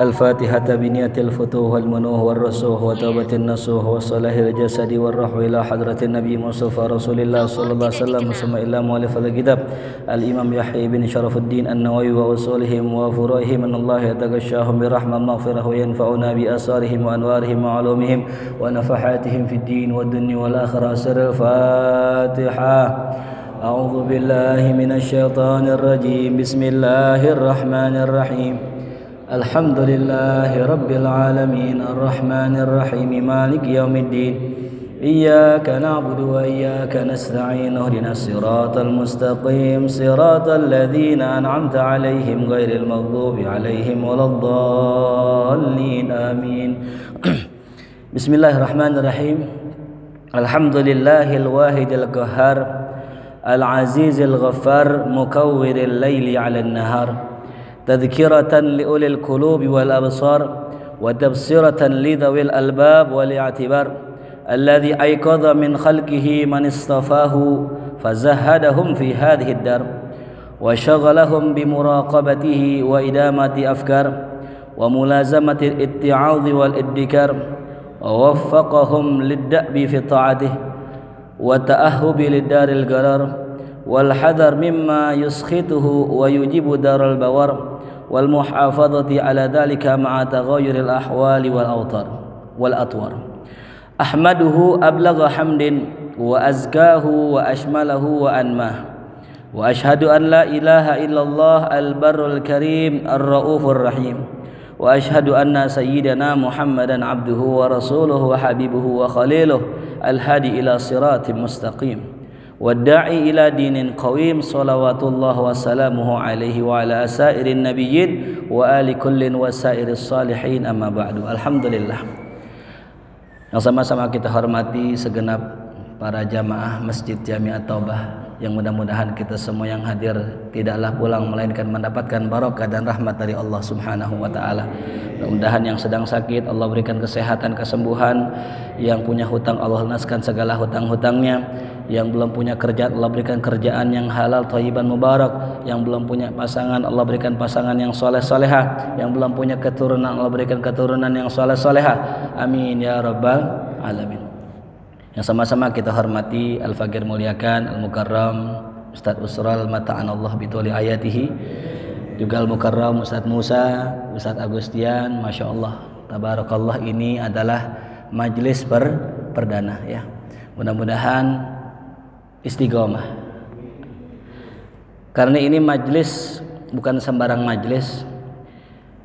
الفاتحة بنية الفتوح والمنوح والرسوح وتوبة النصوح وصلاح الجسد والروح إلى حضرة النبي مصطفى رسول الله صلى الله عليه وسلم ثم إلى مؤلف الكتاب الإمام يحيى بن شرف الدين النووي وأصولهم وفروعهم أن الله يتغشاهم برحمة مغفرة وينفعنا بآثارهم وأنوارهم وعلومهم ونفحاتهم في الدين والدنيا والآخرة سر الفاتحة أعوذ بالله من الشيطان الرجيم بسم الله الرحمن الرحيم الحمد لله رب العالمين الرحمن الرحيم مالك يوم الدين إياك نعبد وإياك نستعين اهدنا الصراط المستقيم صراط الذين أنعمت عليهم غير المغضوب عليهم ولا الضالين آمين بسم الله الرحمن الرحيم الحمد لله الواحد القهار العزيز الغفار مكور الليل على النهار تذكرة لأولي القلوب والأبصار وتبصرة لذوي الألباب والاعتبار الذي أيقظ من خلقه من اصطفاه فزهدهم في هذه الدار وشغلهم بمراقبته وإدامة أفكار وملازمة الاتعاظ والادكار ووفقهم للدأب في طاعته والتأهب للدار القرار والحذر مما يسخطه ويجيب دار البوار والمحافظة على ذلك مع تغير الأحوال والأوطار والأطوار أحمده أبلغ حمد وأزكاه وأشمله وأنماه وأشهد أن لا إله إلا الله البر الكريم الرؤوف الرحيم وأشهد أن سيدنا محمدا عبده ورسوله وحبيبه وخليله الهادي إلى صراط مستقيم والداعي ila dinin qawim salawatullah wa salamuhu alaihi wa ala النبيين nabiyyin wa ali kullin wa sairis salihin amma yang sama-sama kita hormati segenap para jamaah Masjid Jami'at Taubah yang mudah-mudahan kita semua yang hadir tidaklah pulang melainkan mendapatkan barokah dan rahmat dari Allah Subhanahu wa taala. Mudah-mudahan yang sedang sakit Allah berikan kesehatan kesembuhan, yang punya hutang Allah lunaskan segala hutang-hutangnya, yang belum punya kerjaan Allah berikan kerjaan yang halal thayyiban mubarak, yang belum punya pasangan Allah berikan pasangan yang soleh soleha, yang belum punya keturunan Allah berikan keturunan yang soleh soleha. Amin ya rabbal alamin yang sama-sama kita hormati Al-Fakir Muliakan, Al-Mukarram, Ustaz Usral Allah bituli ayatihi juga Al-Mukarram Ustaz Musa, Ustaz Agustian, Masya Allah Tabarakallah ini adalah majlis per perdana ya mudah-mudahan istiqomah karena ini majlis bukan sembarang majlis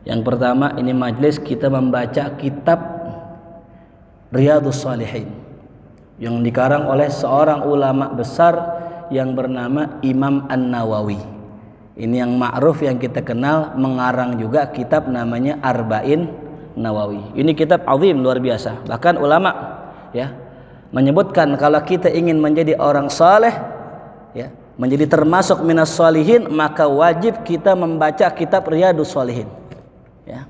yang pertama ini majlis kita membaca kitab Riyadus Salihin yang dikarang oleh seorang ulama besar yang bernama Imam An-Nawawi. Ini yang ma'ruf yang kita kenal mengarang juga kitab namanya Arba'in Nawawi. Ini kitab awim luar biasa. Bahkan ulama ya menyebutkan kalau kita ingin menjadi orang saleh ya, menjadi termasuk minas salihin maka wajib kita membaca kitab Riyadus Salihin. Ya.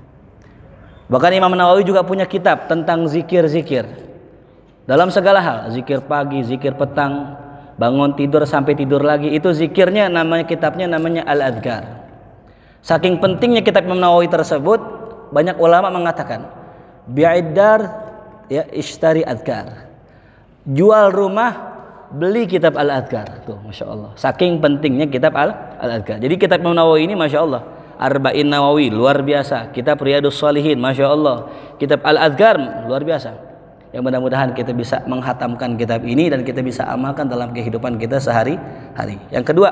Bahkan Imam Nawawi juga punya kitab tentang zikir-zikir dalam segala hal, zikir pagi, zikir petang, bangun tidur sampai tidur lagi, itu zikirnya namanya kitabnya namanya al Adgar. Saking pentingnya kitab Imam Nawawi tersebut, banyak ulama mengatakan, biadar ya istari Adgar. Jual rumah, beli kitab al Adgar Tuh, Masya Allah. Saking pentingnya kitab al Adgar, Jadi kitab Imam Nawawi ini Masya Allah. Arba'in Nawawi, luar biasa. Kitab Riyadus Salihin, Masya Allah. Kitab al Adgar luar biasa yang mudah-mudahan kita bisa menghatamkan kitab ini dan kita bisa amalkan dalam kehidupan kita sehari-hari. Yang kedua,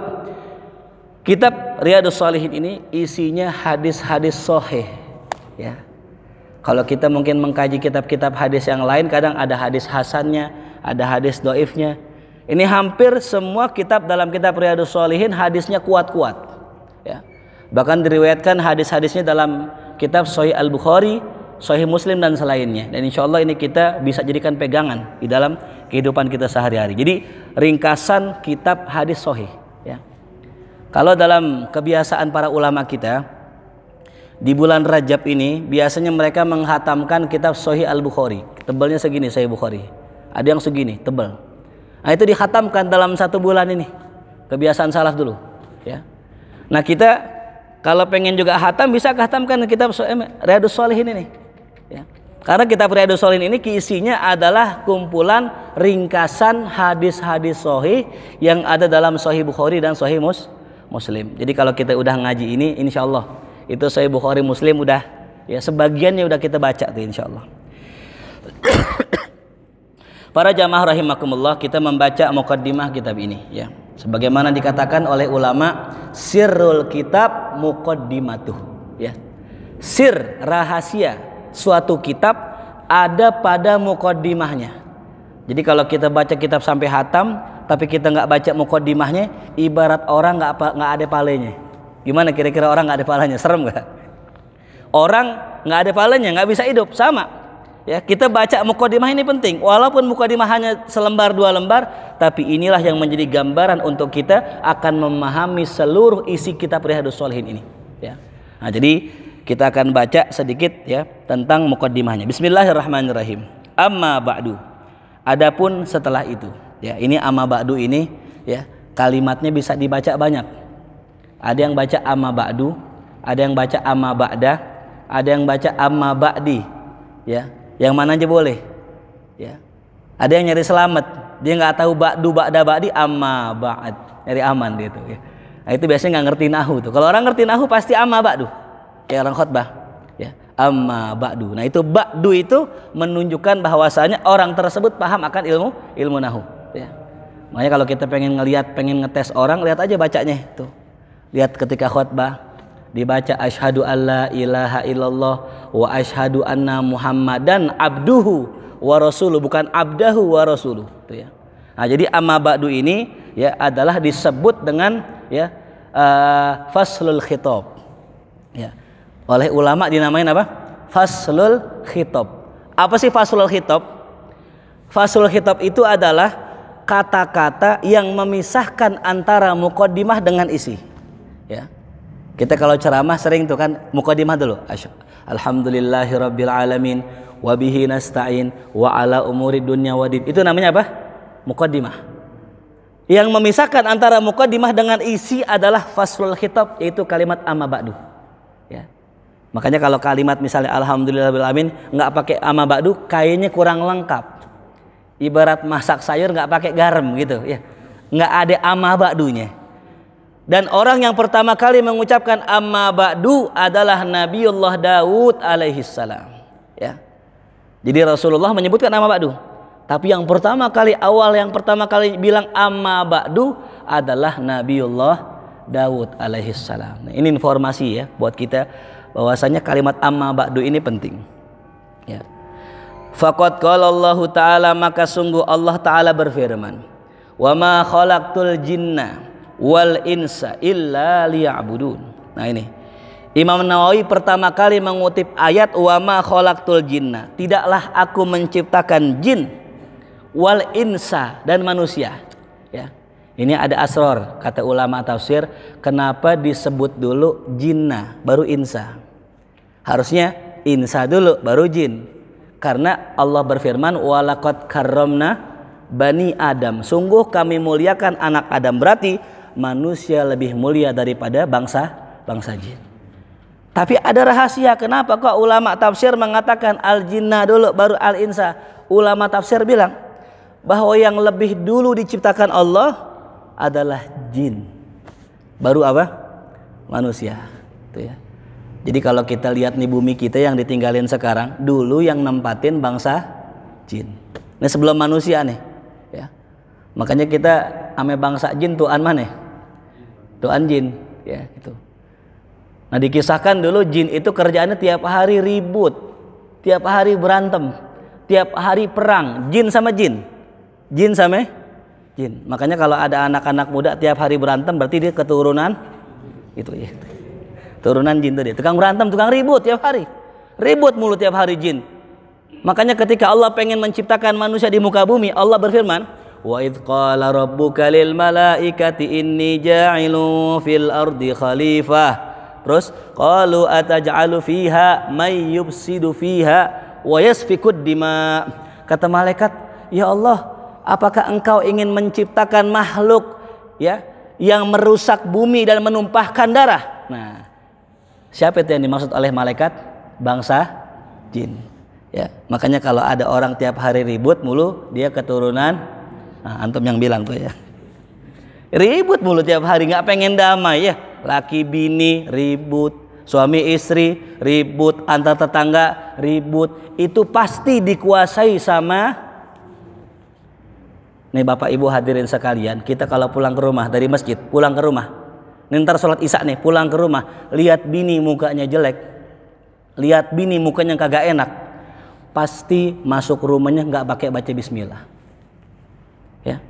kitab Riyadus Shalihin ini isinya hadis-hadis soheh. Ya. Kalau kita mungkin mengkaji kitab-kitab hadis yang lain, kadang ada hadis hasannya, ada hadis doifnya. Ini hampir semua kitab dalam kitab Riyadus Shalihin hadisnya kuat-kuat. Ya. Bahkan diriwayatkan hadis-hadisnya dalam kitab Sahih Al-Bukhari, Sahih Muslim dan selainnya. Dan insya Allah ini kita bisa jadikan pegangan di dalam kehidupan kita sehari-hari. Jadi ringkasan kitab hadis Sahih. Ya. Kalau dalam kebiasaan para ulama kita di bulan Rajab ini biasanya mereka menghatamkan kitab Sahih Al Bukhari. Tebalnya segini Sahih Bukhari. Ada yang segini tebal. Nah itu dihatamkan dalam satu bulan ini. Kebiasaan salah dulu. Ya. Nah kita kalau pengen juga hatam bisa khatamkan kitab Riyadus Salihin ini. nih. Karena kitab Riyadus Solihin ini isinya adalah kumpulan ringkasan hadis-hadis sohi yang ada dalam sohi Bukhari dan sohi Mus Muslim. Jadi kalau kita udah ngaji ini, insya Allah itu Sahih Bukhari Muslim udah ya sebagiannya udah kita baca tuh insya Allah. Para jamaah rahimakumullah kita membaca mukaddimah kitab ini ya. Sebagaimana dikatakan oleh ulama sirrul kitab mukaddimatuh ya. Sir rahasia suatu kitab ada pada mukodimahnya. Jadi kalau kita baca kitab sampai hatam tapi kita nggak baca mukodimahnya, ibarat orang nggak nggak ada palenya. Gimana kira-kira orang nggak ada palanya? Serem nggak? Orang nggak ada palanya nggak bisa hidup sama. Ya, kita baca mukodimah ini penting. Walaupun mukodimah hanya selembar dua lembar, tapi inilah yang menjadi gambaran untuk kita akan memahami seluruh isi kitab Riyadus Solihin ini, ya. Nah, jadi kita akan baca sedikit ya tentang mukaddimahnya. Bismillahirrahmanirrahim. Amma ba'du. Adapun setelah itu, ya ini amma ba'du ini ya kalimatnya bisa dibaca banyak. Ada yang baca amma ba'du, ada yang baca amma ba'da, ada yang baca amma ba'di, ya. Yang mana aja boleh. Ya. Ada yang nyari selamat, dia nggak tahu ba'du ba'da ba'di amma ba'd, nyari aman gitu ya. Nah, itu biasanya nggak ngerti nahu tuh. Kalau orang ngerti nahu pasti amma ba'du kayak orang khutbah ya amma ba'du nah itu ba'du itu menunjukkan bahwasanya orang tersebut paham akan ilmu ilmu nahu ya makanya kalau kita pengen ngelihat pengen ngetes orang lihat aja bacanya itu lihat ketika khutbah dibaca asyhadu alla ilaha illallah wa asyhadu anna muhammadan abduhu wa rasuluh bukan abdahu wa rasuluh itu ya nah jadi amma ba'du ini ya adalah disebut dengan ya uh, faslul khitab ya oleh ulama dinamain apa? Faslul khitab. Apa sih faslul khitab? Faslul khitab itu adalah kata-kata yang memisahkan antara mukodimah dengan isi. Ya. Kita kalau ceramah sering tuh kan mukodimah dulu. Alhamdulillahirrabbilalamin alamin nasta'in wa ala umuri dunya wadid. Itu namanya apa? Mukodimah. Yang memisahkan antara mukodimah dengan isi adalah faslul khitab yaitu kalimat amma ba'du. Makanya kalau kalimat misalnya alhamdulillah alamin nggak pakai ama ba'du kayaknya kurang lengkap. Ibarat masak sayur nggak pakai garam gitu ya. Nggak ada ama ba'dunya. Dan orang yang pertama kali mengucapkan amma ba'du adalah Nabiullah Daud alaihi salam. Ya. Jadi Rasulullah menyebutkan ama ba'du. Tapi yang pertama kali awal yang pertama kali bilang amma ba'du adalah Nabiullah Daud alaihi salam. Nah, ini informasi ya buat kita bahwasanya kalimat amma ba'du ini penting. Ya. Faqad qala Allah taala maka sungguh Allah taala berfirman, "Wa ma khalaqtul jinna wal insa illa liya'budun." Nah ini Imam Nawawi pertama kali mengutip ayat wa ma khalaqtul jinna, tidaklah aku menciptakan jin wal insa dan manusia. Ya. Ini ada asror kata ulama tafsir kenapa disebut dulu jinna baru insa. Harusnya insa dulu baru jin. Karena Allah berfirman walakot karomna bani Adam. Sungguh kami muliakan anak Adam berarti manusia lebih mulia daripada bangsa bangsa jin. Tapi ada rahasia kenapa kok ulama tafsir mengatakan al jinna dulu baru al insa. Ulama tafsir bilang bahwa yang lebih dulu diciptakan Allah adalah jin. Baru apa? Manusia. Itu ya. Jadi kalau kita lihat nih bumi kita yang ditinggalin sekarang, dulu yang nempatin bangsa jin. Nah sebelum manusia nih, ya. Makanya kita ame bangsa jin tuan mana? Tuan jin, ya itu. Nah dikisahkan dulu jin itu kerjaannya tiap hari ribut, tiap hari berantem, tiap hari perang, jin sama jin, jin sama jin. Makanya kalau ada anak-anak muda tiap hari berantem berarti dia keturunan itu ya. Turunan jin tadi. Tukang berantem, tukang ribut tiap hari. Ribut mulut tiap hari jin. Makanya ketika Allah pengen menciptakan manusia di muka bumi, Allah berfirman, "Wa idh qala rabbuka lil malaikati inni ja'ilun fil ardi khalifah." Terus, "Qalu ataj'alu fiha may yufsidu fiha wa yasfikud dima." Kata malaikat, "Ya Allah, apakah engkau ingin menciptakan makhluk ya yang merusak bumi dan menumpahkan darah?" Nah, Siapa itu yang dimaksud oleh malaikat? Bangsa jin. Ya, makanya kalau ada orang tiap hari ribut mulu, dia keturunan nah, antum yang bilang tuh ya. Ribut mulu tiap hari nggak pengen damai ya. Laki bini ribut, suami istri ribut, antar tetangga ribut. Itu pasti dikuasai sama Nih Bapak Ibu hadirin sekalian, kita kalau pulang ke rumah dari masjid, pulang ke rumah, Nintar sholat isak nih pulang ke rumah lihat bini mukanya jelek, lihat bini mukanya kagak enak, pasti masuk rumahnya nggak pakai baca Bismillah. Ya.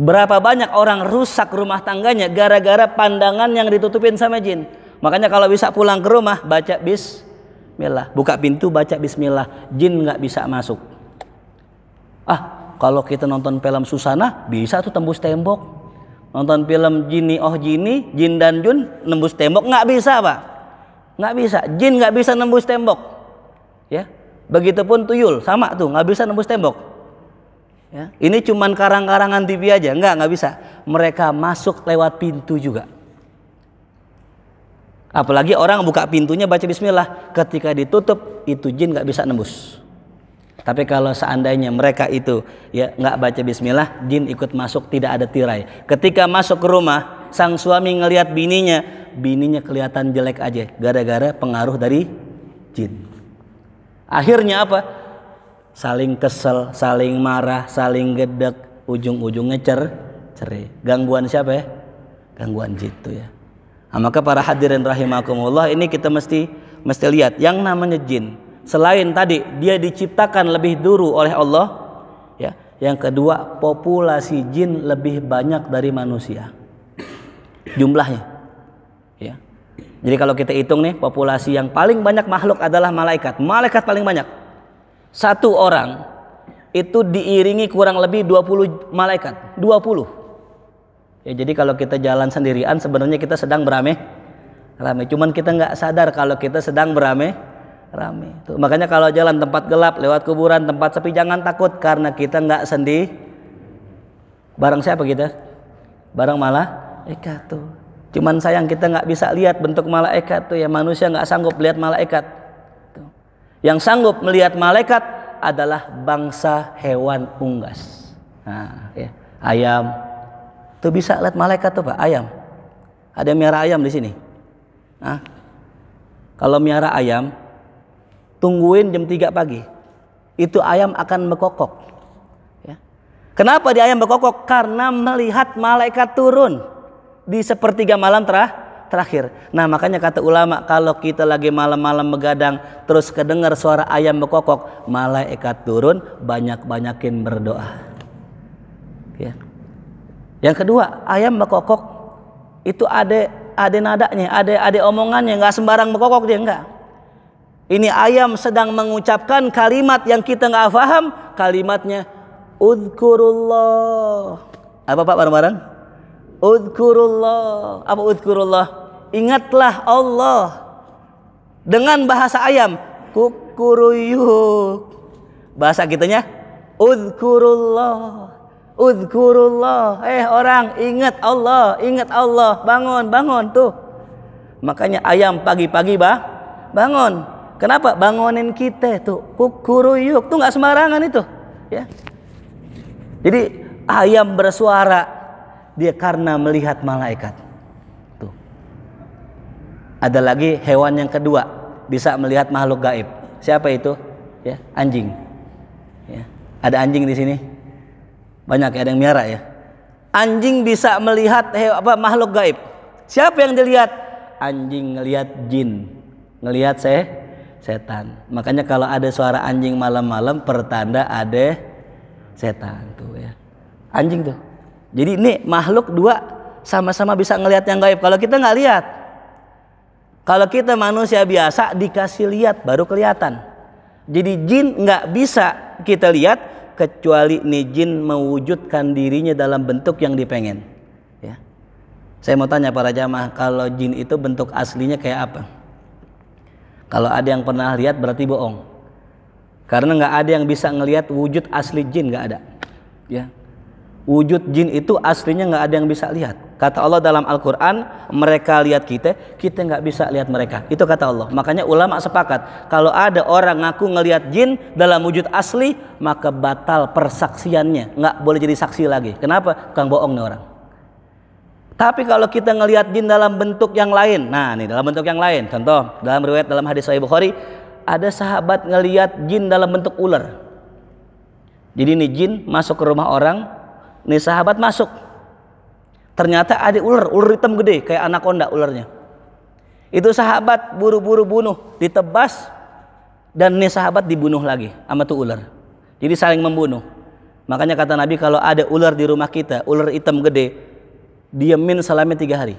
Berapa banyak orang rusak rumah tangganya gara-gara pandangan yang ditutupin sama jin. Makanya kalau bisa pulang ke rumah baca Bismillah, buka pintu baca Bismillah, jin nggak bisa masuk. Ah, kalau kita nonton film Susana bisa tuh tembus tembok nonton film Jini Oh Jini Jin dan Jun nembus tembok nggak bisa pak nggak bisa Jin nggak bisa nembus tembok ya begitupun tuyul sama tuh nggak bisa nembus tembok ya ini cuman karang-karangan TV aja nggak nggak bisa mereka masuk lewat pintu juga apalagi orang buka pintunya baca Bismillah ketika ditutup itu jin nggak bisa nembus tapi kalau seandainya mereka itu ya nggak baca bismillah, jin ikut masuk tidak ada tirai. Ketika masuk ke rumah, sang suami ngelihat bininya, bininya kelihatan jelek aja gara-gara pengaruh dari jin. Akhirnya apa? Saling kesel, saling marah, saling gedek, ujung-ujungnya cer cerai. Gangguan siapa ya? Gangguan jin tuh ya. Nah, maka para hadirin rahimakumullah ini kita mesti mesti lihat yang namanya jin Selain tadi dia diciptakan lebih dulu oleh Allah, ya. Yang kedua, populasi jin lebih banyak dari manusia. Jumlahnya. Ya. Jadi kalau kita hitung nih, populasi yang paling banyak makhluk adalah malaikat. Malaikat paling banyak. Satu orang itu diiringi kurang lebih 20 malaikat. 20. Ya, jadi kalau kita jalan sendirian sebenarnya kita sedang beramai-ramai. Cuman kita nggak sadar kalau kita sedang beramai rame. Tuh, makanya kalau jalan tempat gelap, lewat kuburan, tempat sepi jangan takut karena kita nggak sendi. Barang siapa kita? Barang malah ikat tuh. Cuman sayang kita nggak bisa lihat bentuk malaikat tuh ya manusia nggak sanggup lihat malaikat. Tuh. Yang sanggup melihat malaikat adalah bangsa hewan unggas. Nah, ya. Ayam tuh bisa lihat malaikat tuh pak ayam. Ada miara ayam di sini. Nah, kalau miara ayam tungguin jam 3 pagi itu ayam akan mekokok ya. kenapa di ayam mekokok karena melihat malaikat turun di sepertiga malam terah terakhir. Nah makanya kata ulama kalau kita lagi malam-malam begadang terus kedengar suara ayam mekokok malaikat turun banyak-banyakin berdoa. Ya. Yang kedua ayam mekokok itu ada ada nadanya, ada ada omongannya, nggak sembarang mekokok dia nggak. Ini ayam sedang mengucapkan kalimat yang kita nggak faham Kalimatnya, Udkurullah. Apa Pak bareng-bareng? Udkurullah. Apa udkurullah? Ingatlah Allah. Dengan bahasa ayam. Kukuruyuk. Bahasa kitanya, Udkurullah. Udkurullah. Eh orang, ingat Allah. Ingat Allah. Bangun, bangun. Tuh. Makanya ayam pagi-pagi bah, bangun Kenapa? Bangunin kita tuh kukuruyuk tuh nggak sembarangan itu, ya. Jadi ayam bersuara dia karena melihat malaikat. Tuh. Ada lagi hewan yang kedua bisa melihat makhluk gaib. Siapa itu? Ya, anjing. Ya. Ada anjing di sini. Banyak ya, ada yang miara ya. Anjing bisa melihat he, apa makhluk gaib. Siapa yang dilihat? Anjing ngelihat jin, ngelihat saya setan. Makanya kalau ada suara anjing malam-malam pertanda ada setan tuh ya. Anjing tuh. Jadi ini makhluk dua sama-sama bisa ngelihat yang gaib. Kalau kita nggak lihat, kalau kita manusia biasa dikasih lihat baru kelihatan. Jadi jin nggak bisa kita lihat kecuali nih jin mewujudkan dirinya dalam bentuk yang dipengen. Ya. Saya mau tanya para jamaah kalau jin itu bentuk aslinya kayak apa? Kalau ada yang pernah lihat berarti bohong. Karena nggak ada yang bisa ngelihat wujud asli jin nggak ada. Ya. Wujud jin itu aslinya nggak ada yang bisa lihat. Kata Allah dalam Al-Quran, mereka lihat kita, kita nggak bisa lihat mereka. Itu kata Allah. Makanya ulama sepakat, kalau ada orang ngaku ngelihat jin dalam wujud asli, maka batal persaksiannya. Nggak boleh jadi saksi lagi. Kenapa? Kang bohong nih orang. Tapi kalau kita ngelihat jin dalam bentuk yang lain, nah ini dalam bentuk yang lain. Contoh dalam riwayat dalam hadis Sahih Bukhari ada sahabat ngelihat jin dalam bentuk ular. Jadi ini jin masuk ke rumah orang, nih sahabat masuk. Ternyata ada ular, ular hitam gede kayak anak konda ularnya. Itu sahabat buru-buru bunuh, ditebas dan nih sahabat dibunuh lagi sama tuh ular. Jadi saling membunuh. Makanya kata Nabi kalau ada ular di rumah kita, ular hitam gede, diemin selama tiga hari.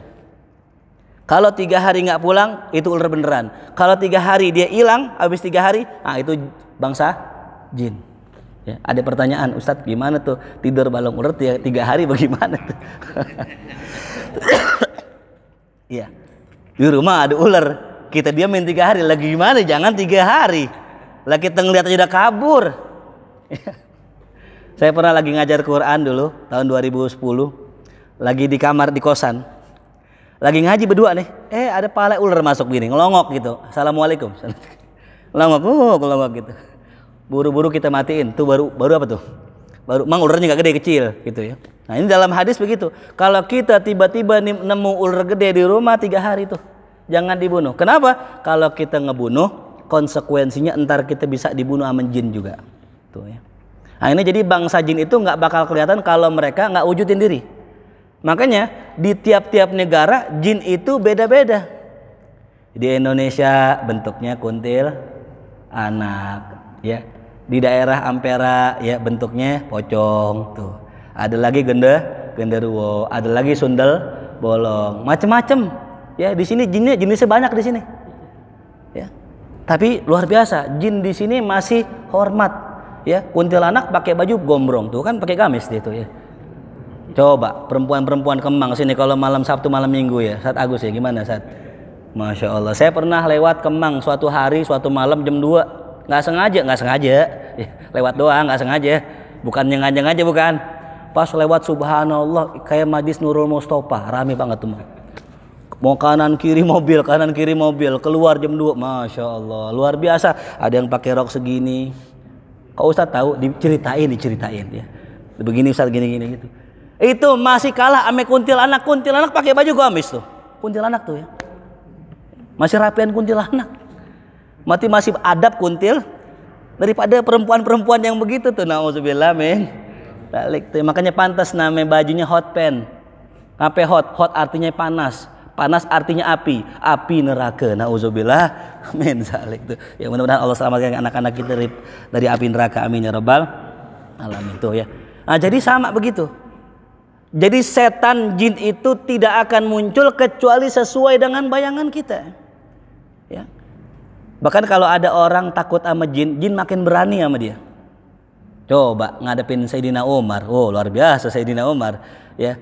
Kalau tiga hari nggak pulang, itu ular beneran. Kalau tiga hari dia hilang, habis tiga hari, ah itu bangsa jin. Ya, ada pertanyaan, Ustadz gimana tuh tidur balong ular tiga, tiga hari bagaimana tuh? Iya, di rumah ada ular, kita diamin tiga hari, lagi gimana? Jangan tiga hari, lagi kita ngeliat aja udah kabur. Saya pernah lagi ngajar Quran dulu tahun 2010 lagi di kamar di kosan lagi ngaji berdua nih eh ada pala ular masuk gini ngelongok gitu assalamualaikum ngelongok uh, ngelongok gitu buru-buru kita matiin tuh baru baru apa tuh baru mang ularnya nggak gede kecil gitu ya nah ini dalam hadis begitu kalau kita tiba-tiba nemu ular gede di rumah tiga hari tuh jangan dibunuh kenapa kalau kita ngebunuh konsekuensinya entar kita bisa dibunuh sama jin juga tuh ya nah ini jadi bangsa jin itu nggak bakal kelihatan kalau mereka nggak wujudin diri Makanya di tiap-tiap negara jin itu beda-beda. Di Indonesia bentuknya kuntil anak ya. Di daerah Ampera ya bentuknya pocong tuh. Ada lagi gende genderuwo, ada lagi sundel bolong, macam-macam. Ya di sini jinnya jenisnya banyak di sini. Ya. Tapi luar biasa, jin di sini masih hormat. Ya, kuntilanak pakai baju gombrong tuh kan pakai gamis dia tuh ya Coba perempuan-perempuan Kemang sini kalau malam Sabtu malam Minggu ya, saat Agus ya gimana saat? Masya Allah. Saya pernah lewat Kemang suatu hari suatu malam jam 2 nggak sengaja nggak sengaja lewat doang nggak sengaja bukan yang ngajak-ngajak bukan pas lewat subhanallah kayak Madis Nurul Mustafa rame banget tuh mau kanan kiri mobil kanan kiri mobil keluar jam 2 masya Allah luar biasa ada yang pakai rok segini kau Ustad tahu diceritain diceritain ya begini Ustad gini gini gitu itu masih kalah ame kuntilanak. Kuntilanak pakai baju gamis tuh. Kuntilanak tuh ya. Masih rapian kuntilanak. Mati masih adab kuntil daripada perempuan-perempuan yang begitu tuh nauzubillah men. balik tuh. Makanya pantas nama bajunya hot pen. Apa hot? Hot artinya panas. Panas artinya api, api neraka. Nauzubillah. Amin salik tuh. Ya mudah-mudahan Allah selamatkan anak-anak kita dari, dari api neraka. Amin ya rabbal alamin tuh ya. Nah, jadi sama begitu. Jadi setan jin itu tidak akan muncul kecuali sesuai dengan bayangan kita. Ya. Bahkan kalau ada orang takut sama jin, jin makin berani sama dia. Coba ngadepin Sayyidina Umar. Oh, luar biasa Sayyidina Umar, ya.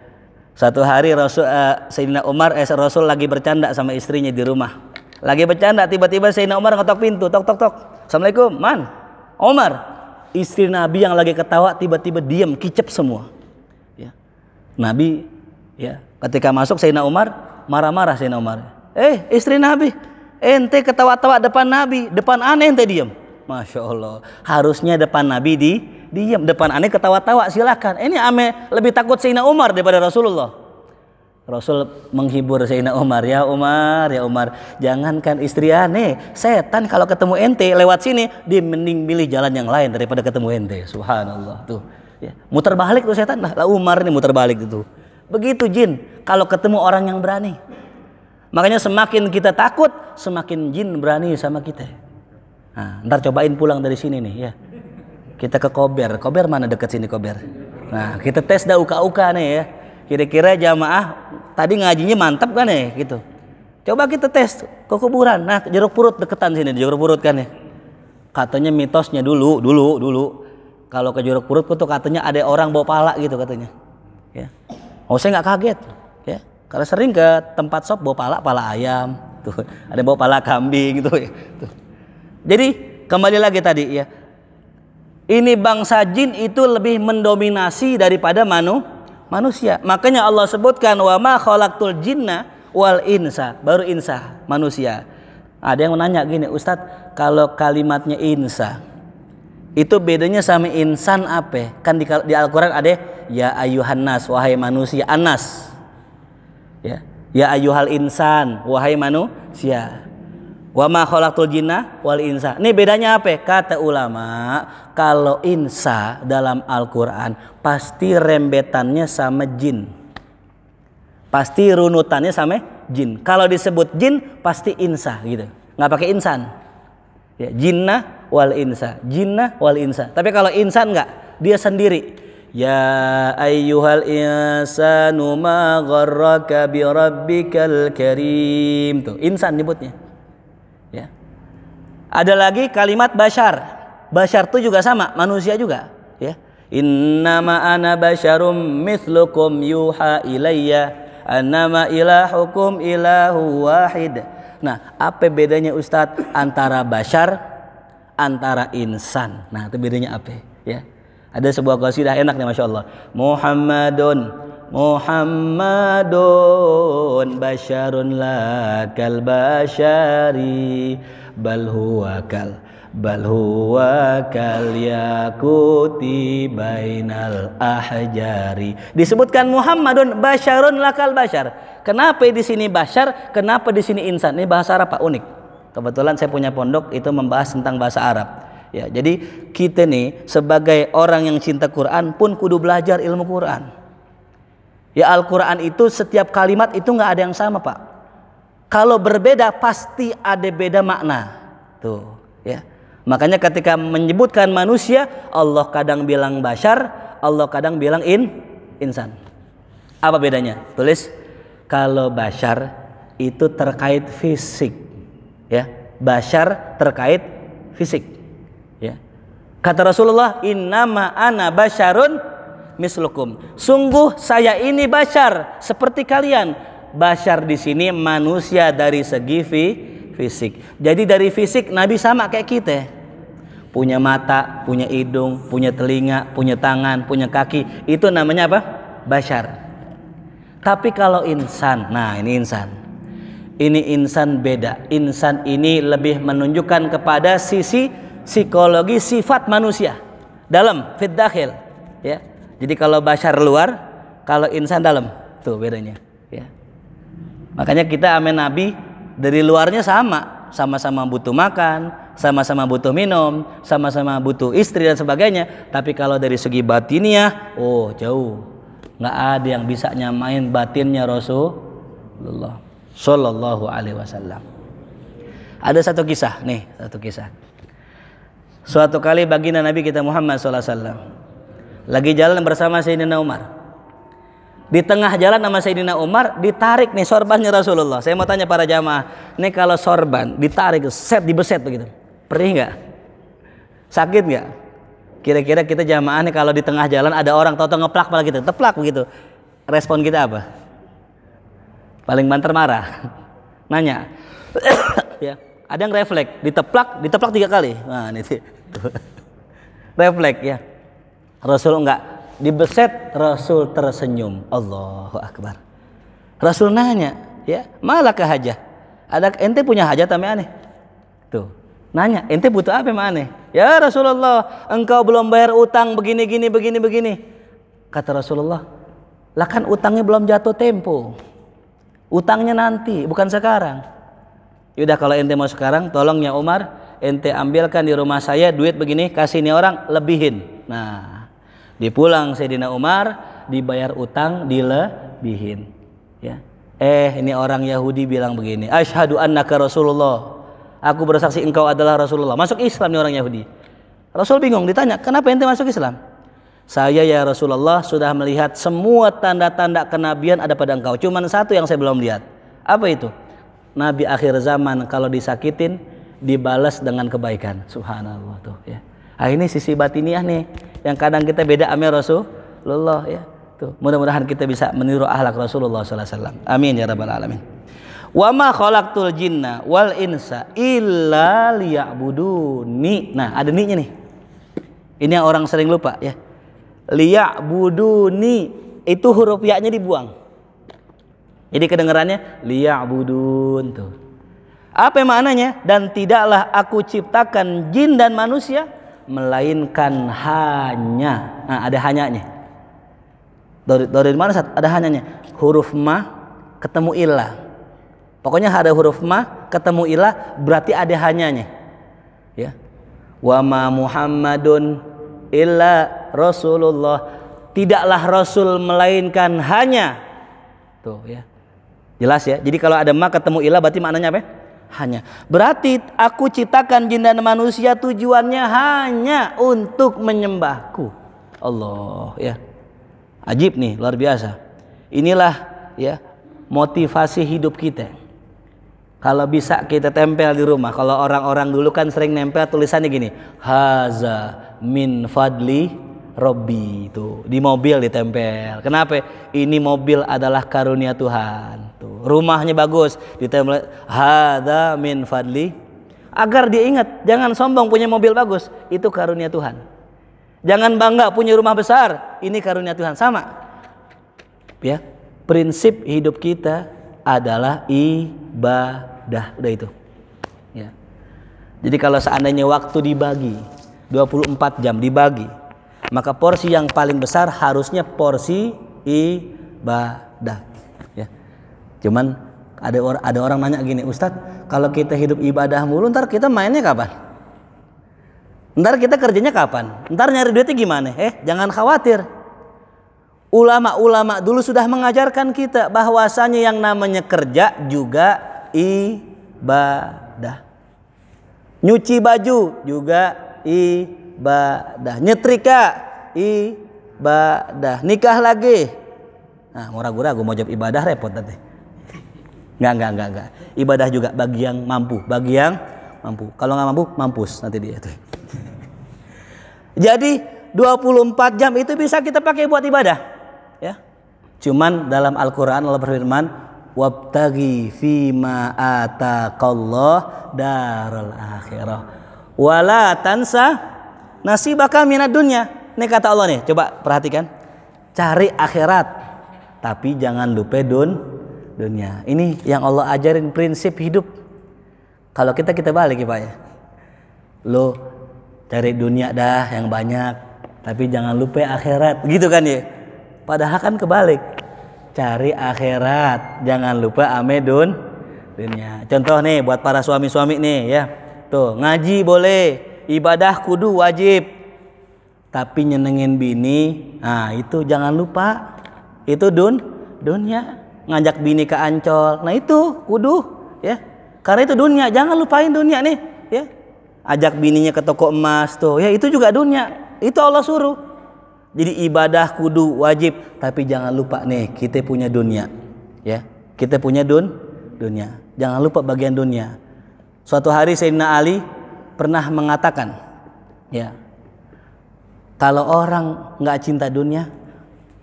Satu hari Rasul uh, Sayyidina Umar eh Rasul lagi bercanda sama istrinya di rumah. Lagi bercanda tiba-tiba Sayyidina Umar ngetok pintu, tok tok tok. Assalamualaikum, man. Umar. Istri Nabi yang lagi ketawa tiba-tiba diam, kicep semua. Nabi ya ketika masuk Sayyidina Umar marah-marah Sayyidina Umar eh istri Nabi eh, ente ketawa-tawa depan Nabi depan aneh ente diam Masya Allah harusnya depan Nabi di diam depan aneh ketawa-tawa silahkan ini ame lebih takut Sayyidina Umar daripada Rasulullah Rasul menghibur Sayyidina Umar ya Umar ya Umar jangankan istri aneh setan kalau ketemu ente lewat sini dia mending milih jalan yang lain daripada ketemu ente subhanallah tuh Ya. Muter balik tuh setan lah. lah Umar nih muter balik itu. Begitu jin kalau ketemu orang yang berani. Makanya semakin kita takut, semakin jin berani sama kita. Nah, ntar cobain pulang dari sini nih ya. Kita ke Kober. Kober mana deket sini Kober? Nah, kita tes dah uka-uka nih ya. Kira-kira jamaah tadi ngajinya mantap kan ya gitu. Coba kita tes ke kuburan. Nah, jeruk purut deketan sini, jeruk purut kan ya. Katanya mitosnya dulu, dulu, dulu kalau ke jorok purut tuh katanya ada orang bawa pala gitu katanya ya oh saya nggak kaget ya karena sering ke tempat sop bawa pala pala ayam tuh ada bawa pala kambing gitu ya tuh. jadi kembali lagi tadi ya ini bangsa jin itu lebih mendominasi daripada manu, manusia makanya Allah sebutkan wa ma khalaqtul jinna wal insa baru insa manusia ada yang menanya gini Ustadz kalau kalimatnya insa itu bedanya sama insan apa? Kan di, di Al-Qur'an ada ya ayuhan nas wahai manusia anas. Ya. Ya ayuhal insan wahai manusia. Wa ma khalaqtul jinna wal insa. Ini bedanya apa? Kata ulama, kalau insa dalam Al-Qur'an pasti rembetannya sama jin. Pasti runutannya sama jin. Kalau disebut jin pasti insa gitu. Nggak pakai insan Ya, jinnah wal insa, jinnah wal insa. Tapi kalau insan enggak, dia sendiri. Ya ayyuhal insanu ma gharraka bi rabbikal karim. Tuh, insan nyebutnya. Ya. Ada lagi kalimat bashar. Bashar itu juga sama, manusia juga, ya. Innama ana basyarum mithlukum yuha ilayya annama ilahukum ilahu wahid Nah, apa bedanya Ustadz antara bashar, antara insan? Nah, itu bedanya apa ya? Ada sebuah qasidah enak nih Masya Allah. Muhammadun Muhammadun basharun la kal bal bal huwa kal yakuti bainal ahjari disebutkan Muhammadun basyarun lakal bashar. kenapa di sini bashar? kenapa di sini insan ini bahasa Arab Pak unik kebetulan saya punya pondok itu membahas tentang bahasa Arab ya jadi kita nih sebagai orang yang cinta Quran pun kudu belajar ilmu Quran ya Al-Quran itu setiap kalimat itu nggak ada yang sama Pak kalau berbeda pasti ada beda makna tuh ya Makanya ketika menyebutkan manusia, Allah kadang bilang bashar, Allah kadang bilang in, insan. Apa bedanya? Tulis kalau bashar itu terkait fisik, ya. Bashar terkait fisik, ya. Kata Rasulullah, "Innama ana basharun mislukum." Sungguh saya ini bashar seperti kalian. Bashar di sini manusia dari segi fi, fisik. Jadi dari fisik Nabi sama kayak kita punya mata, punya hidung, punya telinga, punya tangan, punya kaki. Itu namanya apa? Bashar. Tapi kalau insan, nah ini insan. Ini insan beda. Insan ini lebih menunjukkan kepada sisi psikologi sifat manusia. Dalam, fit dahil. Ya. Jadi kalau bashar luar, kalau insan dalam. Tuh bedanya. Ya. Makanya kita amin Nabi dari luarnya sama. Sama-sama butuh makan, sama-sama butuh minum, sama-sama butuh istri dan sebagainya. Tapi kalau dari segi batinnya, oh jauh. Nggak ada yang bisa nyamain batinnya Rasulullah Shallallahu Alaihi Wasallam. Ada satu kisah nih, satu kisah. Suatu kali baginda Nabi kita Muhammad Sallallahu Alaihi Wasallam lagi jalan bersama Sayyidina Umar. Di tengah jalan nama Sayyidina Umar ditarik nih sorbannya Rasulullah. Saya mau tanya para jamaah, nih kalau sorban ditarik, set dibeset begitu Perih nggak? Sakit nggak? Kira-kira kita jamaah nih kalau di tengah jalan ada orang toto ngeplak malah gitu, teplak begitu. Respon kita apa? Paling banter marah. Nanya. ya, ada yang refleks, diteplak, diteplak tiga kali. Nah, ini refleks ya. Rasul enggak dibeset Rasul tersenyum Allahu Akbar Rasul nanya ya malah ke hajah ada ente punya hajat tapi aneh tuh Nanya, ente butuh apa mana? Ya Rasulullah, engkau belum bayar utang begini gini begini begini. Kata Rasulullah, lah kan utangnya belum jatuh tempo. Utangnya nanti, bukan sekarang. Yaudah kalau ente mau sekarang, tolong ya Umar, ente ambilkan di rumah saya duit begini, kasih ini orang lebihin. Nah, dipulang Sayyidina Umar, dibayar utang, dilebihin. Ya. Eh, ini orang Yahudi bilang begini, Ashadu annaka Rasulullah aku bersaksi engkau adalah Rasulullah. Masuk Islam nih orang Yahudi. Rasul bingung ditanya, kenapa ente masuk Islam? Saya ya Rasulullah sudah melihat semua tanda-tanda kenabian ada pada engkau. Cuman satu yang saya belum lihat. Apa itu? Nabi akhir zaman kalau disakitin dibalas dengan kebaikan. Subhanallah tuh ya. Nah, ini sisi batiniah nih yang kadang kita beda amir Rasulullah ya. Tuh, mudah-mudahan kita bisa meniru ahlak Rasulullah sallallahu alaihi wasallam. Amin ya rabbal alamin. Wa ma khalaqtul jinna wal insa illa liya'buduni. Nah, ada ni-nya nih. Ini yang orang sering lupa ya. Liya'buduni itu huruf ya-nya dibuang. Jadi kedengarannya liya'budun tuh. Apa maknanya? Dan tidaklah aku ciptakan jin dan manusia melainkan hanya. Nah, ada hanyanya. Dari, dari mana? Ada hanyanya. Huruf ma ketemu ilah Pokoknya ada huruf ma ketemu ilah berarti ada hanyanya. Ya. Wa ma Muhammadun illa Rasulullah. Tidaklah Rasul melainkan hanya. Tuh ya. Jelas ya. Jadi kalau ada ma ketemu ilah berarti maknanya apa? Hanya. Berarti aku ciptakan jin dan manusia tujuannya hanya untuk menyembahku. Allah ya. Ajib nih, luar biasa. Inilah ya motivasi hidup kita. Kalau bisa kita tempel di rumah. Kalau orang-orang dulu kan sering nempel tulisannya gini, haza min fadli Robbi itu di mobil ditempel. Kenapa? Ini mobil adalah karunia Tuhan. Tuh, rumahnya bagus ditempel Haza min fadli agar dia ingat jangan sombong punya mobil bagus itu karunia Tuhan. Jangan bangga punya rumah besar, ini karunia Tuhan sama. Ya, prinsip hidup kita adalah ibadah. Udah itu. Ya. Jadi kalau seandainya waktu dibagi 24 jam dibagi, maka porsi yang paling besar harusnya porsi ibadah. Ya. Cuman ada orang ada orang nanya gini, Ustadz, kalau kita hidup ibadah mulu, ntar kita mainnya kapan? Ntar kita kerjanya kapan? Ntar nyari duitnya gimana? Eh, jangan khawatir ulama-ulama dulu sudah mengajarkan kita bahwasanya yang namanya kerja juga ibadah. Nyuci baju juga ibadah. Nyetrika ibadah. Nikah lagi. Nah, murah-murah gue mau jawab ibadah repot nanti. Enggak, enggak, enggak, enggak. Ibadah juga bagi yang mampu, bagi yang mampu. Kalau nggak mampu, mampus nanti dia tuh. Jadi 24 jam itu bisa kita pakai buat ibadah. Cuman dalam Al-Qur'an Allah berfirman, Wabtagi fima ataqallah darul akhirah." Wala tansa nasibaka minat dunia Ini kata Allah nih, coba perhatikan. Cari akhirat, tapi jangan lupa dun dunia. Ini yang Allah ajarin prinsip hidup. Kalau kita kita balik ya Pak ya. Lo cari dunia dah yang banyak, tapi jangan lupa akhirat. Gitu kan ya. Padahal kan kebalik cari akhirat. Jangan lupa amedun dunia. Contoh nih buat para suami-suami nih ya. Tuh, ngaji boleh, ibadah kudu wajib. Tapi nyenengin bini, nah itu jangan lupa. Itu dun dunia ya. ngajak bini ke Ancol. Nah itu kudu ya. Karena itu dunia, jangan lupain dunia nih ya. Ajak bininya ke toko emas tuh. Ya itu juga dunia. Itu Allah suruh. Jadi ibadah kudu wajib, tapi jangan lupa nih kita punya dunia, ya. Kita punya dun dunia. Jangan lupa bagian dunia. Suatu hari Sayyidina Ali pernah mengatakan, ya, kalau orang nggak cinta dunia,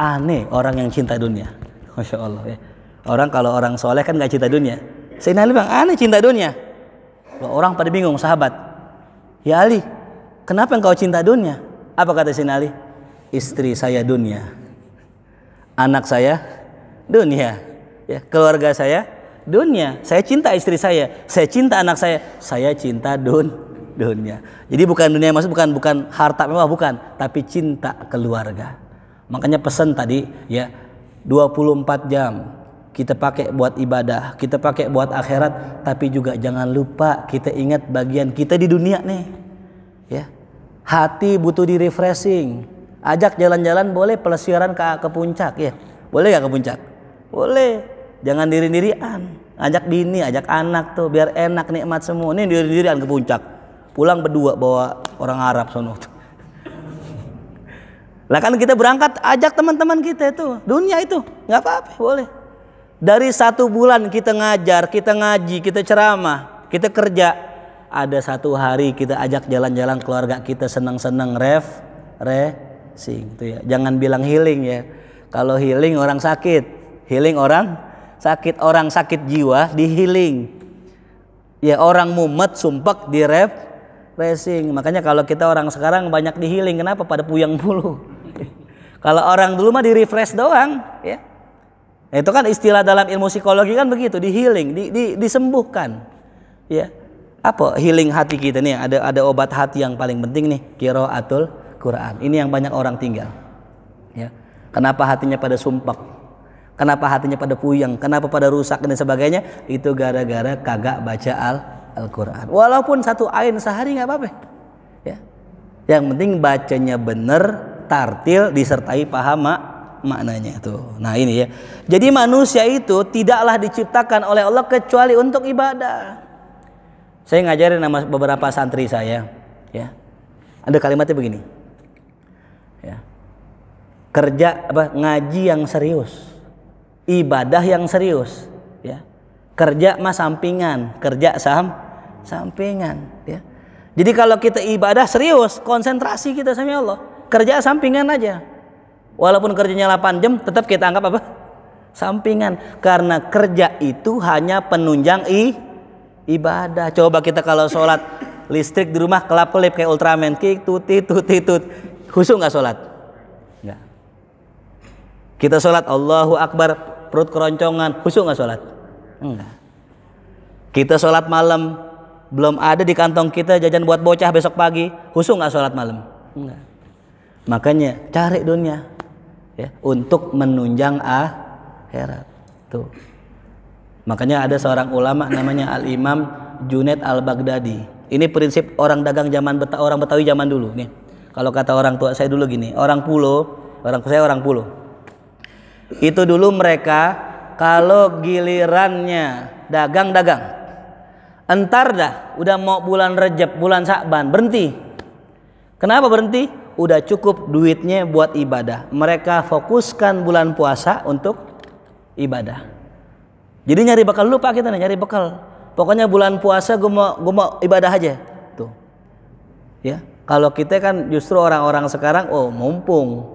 aneh orang yang cinta dunia. Masya Allah ya. Orang kalau orang soleh kan nggak cinta dunia. Sayyidina Ali bilang aneh cinta dunia. Loh, orang pada bingung sahabat. Ya Ali, kenapa engkau cinta dunia? Apa kata Sayyidina Ali? istri saya dunia, anak saya dunia, ya, keluarga saya dunia. Saya cinta istri saya, saya cinta anak saya, saya cinta dun dunia. Jadi bukan dunia maksud bukan bukan harta mewah bukan, tapi cinta keluarga. Makanya pesan tadi ya 24 jam kita pakai buat ibadah, kita pakai buat akhirat, tapi juga jangan lupa kita ingat bagian kita di dunia nih. Ya. Hati butuh di refreshing ajak jalan-jalan boleh pelesiran ke, ke puncak ya boleh ya ke puncak boleh jangan diri-dirian ajak bini ajak anak tuh biar enak nikmat semua ini diri-dirian ke puncak pulang berdua bawa orang Arab sono tuh lah kan kita berangkat ajak teman-teman kita itu dunia itu nggak apa-apa boleh dari satu bulan kita ngajar kita ngaji kita ceramah kita kerja ada satu hari kita ajak jalan-jalan keluarga kita senang-senang ref re sing itu ya. Jangan bilang healing ya. Kalau healing orang sakit, healing orang sakit, orang sakit jiwa di healing. Ya orang mumet, sumpek di ref racing. Makanya kalau kita orang sekarang banyak di healing, kenapa pada puyang mulu? kalau orang dulu mah di refresh doang, ya. Nah, itu kan istilah dalam ilmu psikologi kan begitu, di healing, di, di, disembuhkan. Ya. Apa healing hati kita nih? Ada ada obat hati yang paling penting nih, kiro atul Quran. Ini yang banyak orang tinggal. Ya. Kenapa hatinya pada sumpah? Kenapa hatinya pada puyang? Kenapa pada rusak dan sebagainya? Itu gara-gara kagak baca Al Al-Quran. Walaupun satu ayat sehari nggak apa-apa. Ya. Yang penting bacanya benar, tartil disertai paham mak maknanya itu. Nah ini ya. Jadi manusia itu tidaklah diciptakan oleh Allah kecuali untuk ibadah. Saya ngajarin nama beberapa santri saya, ya. Ada kalimatnya begini ya. kerja apa ngaji yang serius ibadah yang serius ya kerja mah sampingan kerja saham sampingan ya jadi kalau kita ibadah serius konsentrasi kita sama ya Allah kerja sampingan aja walaupun kerjanya 8 jam tetap kita anggap apa sampingan karena kerja itu hanya penunjang i ibadah coba kita kalau sholat listrik di rumah kelap kelip kayak Ultraman kik tuti tuti tut Khusyuk nggak sholat? Nggak. Ya. Kita sholat Allahu Akbar, perut keroncongan, khusyuk nggak sholat? Enggak. Kita sholat malam, belum ada di kantong kita jajan buat bocah besok pagi, khusyuk nggak sholat malam? Enggak. Makanya cari dunia ya, untuk menunjang akhirat. Tuh. Makanya ada seorang ulama namanya Al Imam Junet Al Baghdadi. Ini prinsip orang dagang zaman orang Betawi zaman dulu nih. Kalau kata orang tua saya dulu gini, orang pulau, orang saya orang pulau. Itu dulu mereka kalau gilirannya dagang-dagang. Entar dah, udah mau bulan Rejab, bulan Sa'ban, berhenti. Kenapa berhenti? Udah cukup duitnya buat ibadah. Mereka fokuskan bulan puasa untuk ibadah. Jadi nyari bekal lupa kita nih, nyari bekal. Pokoknya bulan puasa gue mau, gue mau ibadah aja. Tuh. Ya, kalau kita kan justru orang-orang sekarang oh mumpung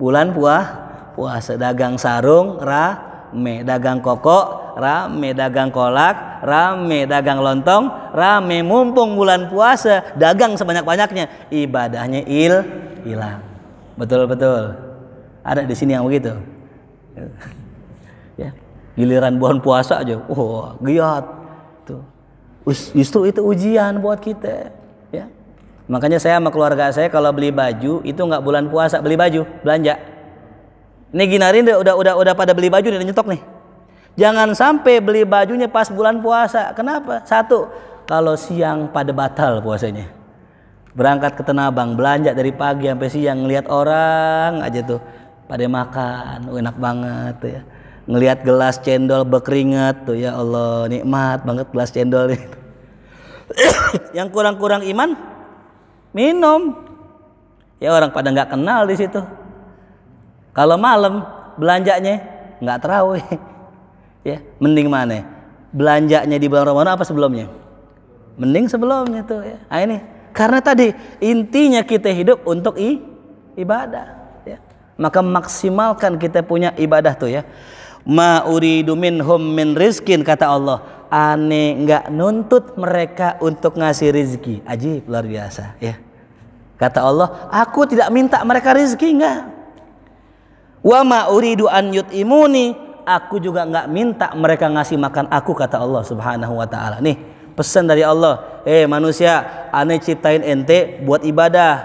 bulan puah puasa dagang sarung rame, dagang koko rame, dagang kolak rame, dagang lontong rame. Mumpung bulan puasa dagang sebanyak-banyaknya, ibadahnya il hilang. Betul betul. Ada di sini yang begitu. ya. Giliran bulan puasa aja, oh giat. Tuh. Justru itu ujian buat kita Makanya saya sama keluarga saya kalau beli baju itu nggak bulan puasa beli baju belanja. Nih ginarin udah udah udah, udah pada beli baju udah nyetok nih. Jangan sampai beli bajunya pas bulan puasa. Kenapa? Satu, kalau siang pada batal puasanya. Berangkat ke Tenabang, belanja dari pagi sampai siang ngelihat orang aja tuh pada makan, oh, enak banget tuh ya. Ngelihat gelas cendol berkeringat tuh ya Allah, nikmat banget gelas cendol itu. Yang kurang-kurang iman minum. Ya orang pada nggak kenal di situ. Kalau malam belanjanya nggak terawih. ya, mending mana? Belanjanya di bulan Ramadan apa sebelumnya? Mending sebelumnya tuh ya. Nah, ini karena tadi intinya kita hidup untuk i, ibadah ya. Maka maksimalkan kita punya ibadah tuh ya ma uridu minhum min rizkin kata Allah ane nggak nuntut mereka untuk ngasih rizki aji luar biasa ya kata Allah aku tidak minta mereka rizki nggak wa ma uridu an imuni aku juga nggak minta mereka ngasih makan aku kata Allah subhanahu wa taala nih pesan dari Allah eh manusia Aneh ciptain ente buat ibadah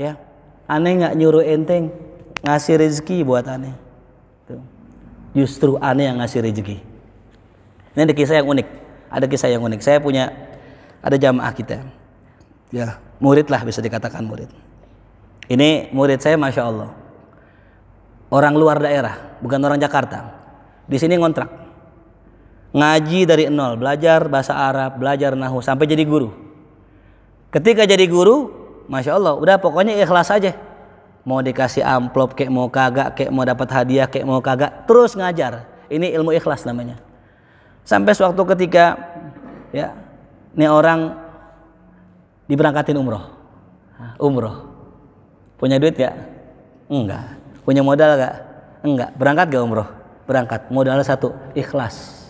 ya Aneh nggak nyuruh enteng ngasih rezeki buat aneh justru aneh yang ngasih rezeki ini ada kisah yang unik ada kisah yang unik saya punya ada jamaah kita ya murid lah bisa dikatakan murid ini murid saya masya Allah orang luar daerah bukan orang Jakarta di sini ngontrak ngaji dari nol belajar bahasa Arab belajar nahu sampai jadi guru ketika jadi guru masya Allah udah pokoknya ikhlas aja mau dikasih amplop kayak mau kagak kayak mau dapat hadiah kayak mau kagak terus ngajar ini ilmu ikhlas namanya sampai suatu ketika ya ini orang diberangkatin umroh umroh punya duit gak? enggak punya modal gak? enggak berangkat gak umroh berangkat modalnya satu ikhlas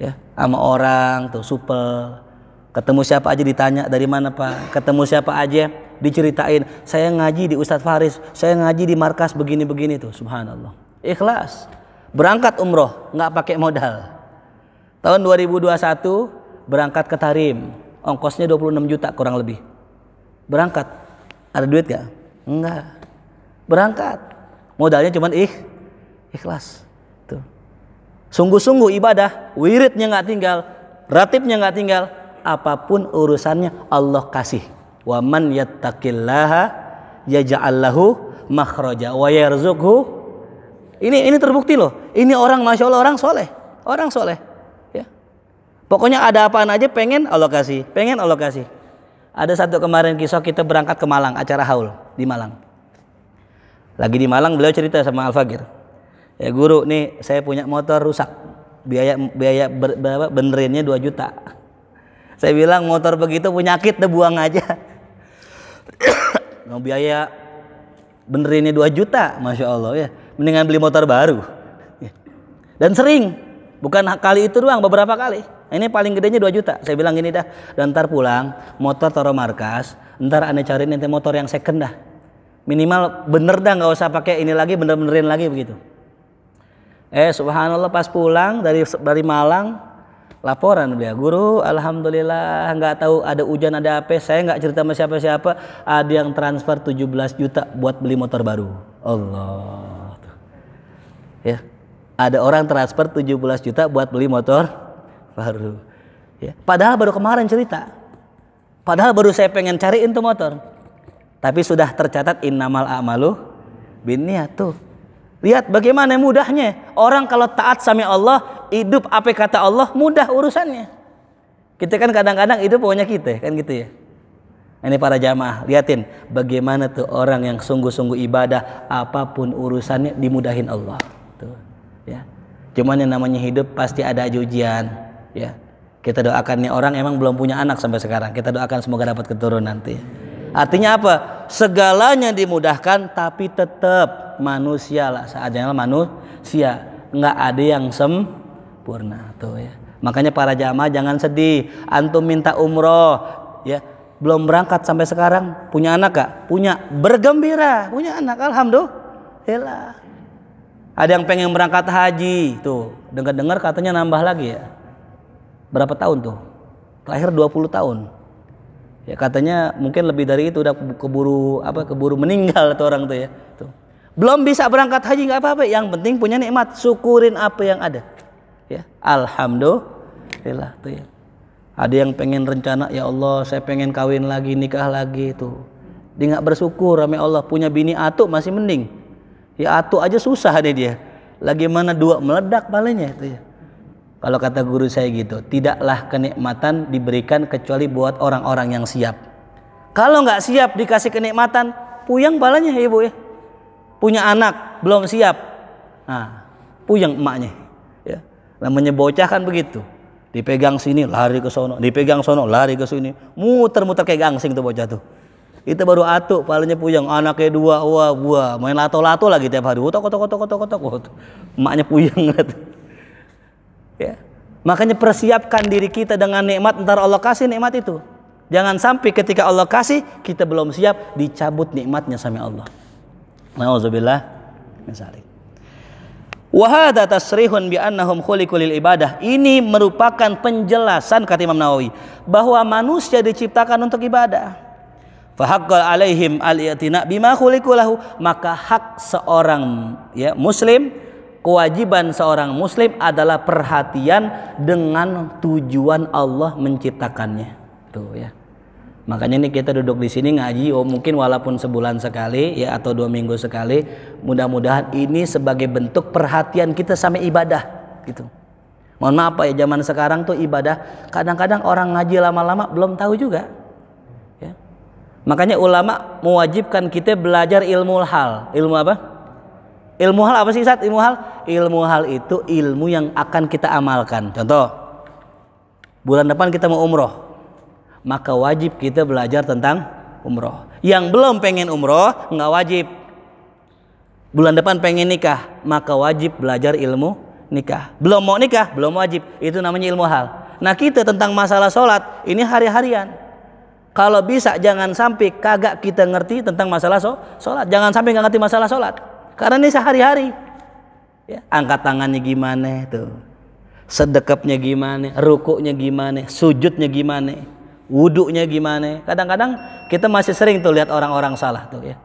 ya sama orang tuh supel ketemu siapa aja ditanya dari mana pak ketemu siapa aja diceritain saya ngaji di Ustadz Faris saya ngaji di markas begini-begini tuh subhanallah ikhlas berangkat umroh nggak pakai modal tahun 2021 berangkat ke Tarim ongkosnya 26 juta kurang lebih berangkat ada duit gak? enggak berangkat modalnya cuman ih ikhlas tuh sungguh-sungguh ibadah wiridnya nggak tinggal ratibnya nggak tinggal apapun urusannya Allah kasih wa man yattaqillaha yaj'al lahu makhraja wa yarzuqhu ini ini terbukti loh ini orang masya Allah orang soleh orang soleh ya pokoknya ada apaan aja pengen Allah kasih pengen Allah kasih ada satu kemarin kisah kita berangkat ke Malang acara haul di Malang lagi di Malang beliau cerita sama Al Fagir ya eh, guru nih saya punya motor rusak biaya biaya ber, benerinnya 2 juta saya bilang motor begitu penyakit deh buang aja mau biaya benerinnya 2 juta masya Allah ya mendingan beli motor baru ya. dan sering bukan kali itu doang beberapa kali ini paling gedenya 2 juta saya bilang gini dah dan ntar pulang motor taruh markas ntar anda cari nanti motor yang second dah minimal bener dah nggak usah pakai ini lagi bener-benerin lagi begitu eh subhanallah pas pulang dari dari Malang laporan beliau guru alhamdulillah nggak tahu ada hujan ada apa saya nggak cerita sama siapa-siapa ada yang transfer 17 juta buat beli motor baru Allah ya ada orang transfer 17 juta buat beli motor baru ya padahal baru kemarin cerita padahal baru saya pengen cariin tuh motor tapi sudah tercatat innamal a'malu bin niat tuh lihat bagaimana mudahnya orang kalau taat sama Allah hidup apa kata Allah mudah urusannya. Kita kan kadang-kadang hidup pokoknya kita kan gitu ya. Nah, ini para jamaah, liatin bagaimana tuh orang yang sungguh-sungguh ibadah apapun urusannya dimudahin Allah. Tuh, ya. Cuman yang namanya hidup pasti ada ujian, ya. Kita doakan nih orang emang belum punya anak sampai sekarang. Kita doakan semoga dapat keturunan nanti. Ya. Artinya apa? Segalanya dimudahkan tapi tetap manusia lah seadanya manusia. Nggak ada yang sem sempurna tuh ya. Makanya para jamaah jangan sedih. Antum minta umroh ya belum berangkat sampai sekarang punya anak gak? Punya bergembira punya anak alhamdulillah. Ada yang pengen berangkat haji tuh dengar-dengar katanya nambah lagi ya. Berapa tahun tuh? Terakhir 20 tahun. Ya katanya mungkin lebih dari itu udah keburu apa keburu meninggal tuh orang tuh ya. Tuh. Belum bisa berangkat haji nggak apa-apa, yang penting punya nikmat, syukurin apa yang ada ya alhamdulillah tuh ya. ada yang pengen rencana ya Allah saya pengen kawin lagi nikah lagi tuh dia nggak bersyukur ramai Allah punya bini atuk masih mending ya atuk aja susah deh dia lagi mana dua meledak palingnya itu ya kalau kata guru saya gitu tidaklah kenikmatan diberikan kecuali buat orang-orang yang siap kalau nggak siap dikasih kenikmatan puyang palanya ibu ya punya anak belum siap nah puyang emaknya Namanya bocah kan begitu. Dipegang sini, lari ke sono, dipegang sono, lari ke sini. Muter-muter kayak gangsing tuh bocah tuh. Itu baru atuk, palanya puyeng, anaknya dua, wah, wah, main lato-lato lagi tiap hari. Otok, otok, otok, otok, otok, maknya puyang gitu Ya. Makanya persiapkan diri kita dengan nikmat, ntar Allah kasih nikmat itu. Jangan sampai ketika Allah kasih, kita belum siap, dicabut nikmatnya sama Allah. Nah Alhamdulillah. Misalnya. Wahada tasrihun bi annahum khuliqulil ibadah. Ini merupakan penjelasan kata Imam Nawawi bahwa manusia diciptakan untuk ibadah. Fahaqqal alaihim al-i'tina bima khuliqulahu, maka hak seorang ya muslim kewajiban seorang muslim adalah perhatian dengan tujuan Allah menciptakannya. Tuh ya. Makanya ini kita duduk di sini ngaji, oh mungkin walaupun sebulan sekali ya atau dua minggu sekali, mudah-mudahan ini sebagai bentuk perhatian kita sama ibadah gitu. Mohon maaf Pak ya zaman sekarang tuh ibadah kadang-kadang orang ngaji lama-lama belum tahu juga. Ya. Makanya ulama mewajibkan kita belajar ilmu hal. Ilmu apa? Ilmu hal apa sih saat Ilmu hal? Ilmu hal itu ilmu yang akan kita amalkan. Contoh, bulan depan kita mau umroh, maka wajib kita belajar tentang umroh. Yang belum pengen umroh nggak wajib. Bulan depan pengen nikah, maka wajib belajar ilmu nikah. Belum mau nikah, belum wajib. Itu namanya ilmu hal. Nah kita tentang masalah sholat ini hari-harian kalau bisa jangan sampai kagak kita ngerti tentang masalah so sholat jangan sampai nggak ngerti masalah sholat karena ini sehari-hari ya, angkat tangannya gimana tuh sedekapnya gimana rukuknya gimana sujudnya gimana wuduknya gimana. Kadang-kadang kita masih sering tuh lihat orang-orang salah tuh ya.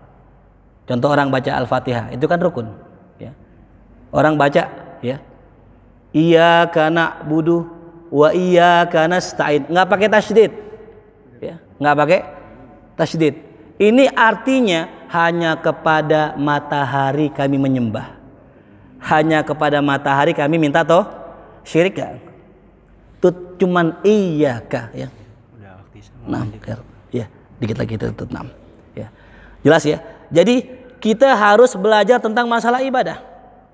Contoh orang baca Al-Fatihah, itu kan rukun. Ya. Orang baca ya. Iya karena budu wa iya karena stain. Nggak pakai tasdid. Ya. Nggak pakai tasdid. Ini artinya hanya kepada matahari kami menyembah. Hanya kepada matahari kami minta toh syirik ya. Tut cuman iya kah ya. 6 nah, nah, gitu. er, ya dikit lagi tetap enam ya jelas ya jadi kita harus belajar tentang masalah ibadah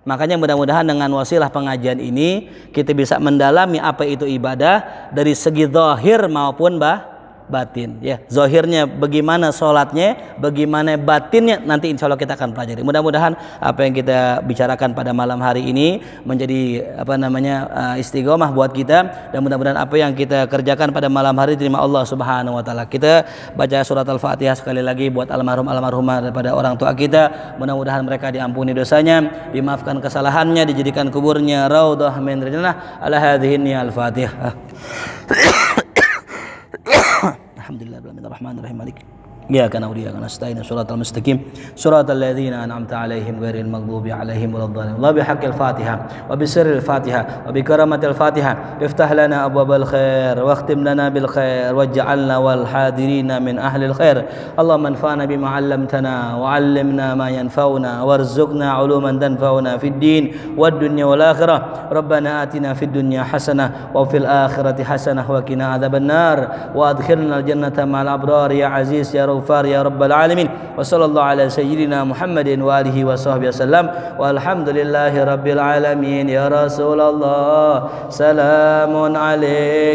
makanya mudah-mudahan dengan wasilah pengajian ini kita bisa mendalami apa itu ibadah dari segi zahir maupun bah batin ya zohirnya bagaimana sholatnya bagaimana batinnya nanti insya Allah kita akan pelajari mudah-mudahan apa yang kita bicarakan pada malam hari ini menjadi apa namanya eh, istiqomah buat kita dan mudah-mudahan apa yang kita kerjakan pada malam hari terima Allah subhanahu wa ta'ala kita baca surat al-fatihah sekali lagi buat almarhum almarhumah daripada orang tua kita mudah-mudahan mereka diampuni dosanya dimaafkan kesalahannya dijadikan kuburnya raudah min ala hadhihi al-fatihah الحمد لله رب العالمين الرحمن الرحيم مالك إياك وريا كنا نستعين صراط المستقيم صراط الذين أنعمت عليهم غير المغضوب عليهم ولا الضالين الله بحق الفاتحة وبسر الفاتحة وبكرامة الفاتحة افتح لنا أبواب الخير واختم لنا بالخير واجعلنا والحاضرين من أهل الخير اللهم انفعنا بما علمتنا وعلمنا ما ينفعنا وارزقنا علوما تنفعنا في الدين والدنيا والآخرة ربنا آتنا في الدنيا حسنة وفي الآخرة حسنة وقنا عذاب النار وأدخلنا الجنة مع الأبرار يا عزيز يا رب الغفار يا رب العالمين وصلى الله على سيدنا محمد وآله وصحبه وسلم والحمد لله رب العالمين يا رسول الله سلام عليك